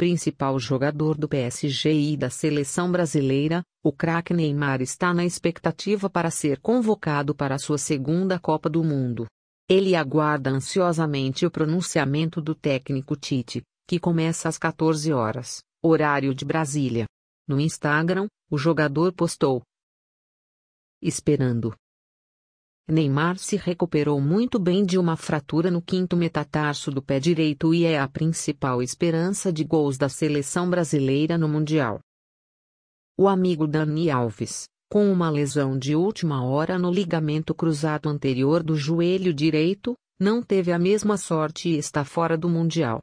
principal jogador do PSG e da seleção brasileira, o craque Neymar está na expectativa para ser convocado para sua segunda Copa do Mundo. Ele aguarda ansiosamente o pronunciamento do técnico Tite, que começa às 14 horas, horário de Brasília. No Instagram, o jogador postou: Esperando. Neymar se recuperou muito bem de uma fratura no quinto metatarso do pé direito e é a principal esperança de gols da seleção brasileira no Mundial. O amigo Dani Alves, com uma lesão de última hora no ligamento cruzado anterior do joelho direito, não teve a mesma sorte e está fora do Mundial.